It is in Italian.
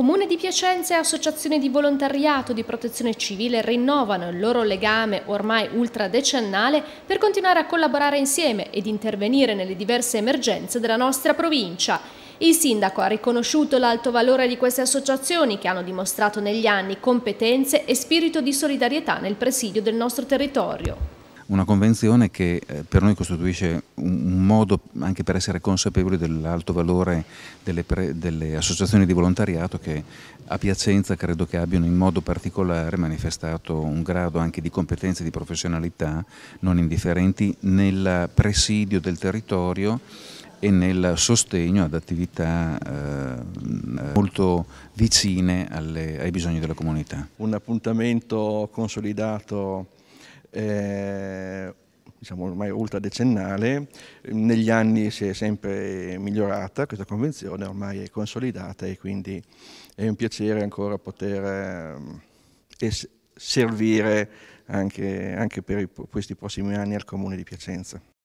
Comune di Piacenza e associazioni di volontariato di protezione civile rinnovano il loro legame ormai ultradecennale per continuare a collaborare insieme ed intervenire nelle diverse emergenze della nostra provincia. Il sindaco ha riconosciuto l'alto valore di queste associazioni che hanno dimostrato negli anni competenze e spirito di solidarietà nel presidio del nostro territorio una convenzione che eh, per noi costituisce un, modo anche per essere consapevoli dell'alto valore delle, pre, delle, associazioni di volontariato che a Piacenza credo che abbiano in modo particolare manifestato un grado anche di competenza e di professionalità non indifferenti nel presidio del territorio e nel sostegno ad attività eh, molto vicine alle, ai bisogni della comunità. Un appuntamento consolidato eh, diciamo ormai ultradecennale, negli anni si è sempre migliorata questa convenzione, ormai è consolidata e quindi è un piacere ancora poter eh, servire anche, anche per i, questi prossimi anni al Comune di Piacenza.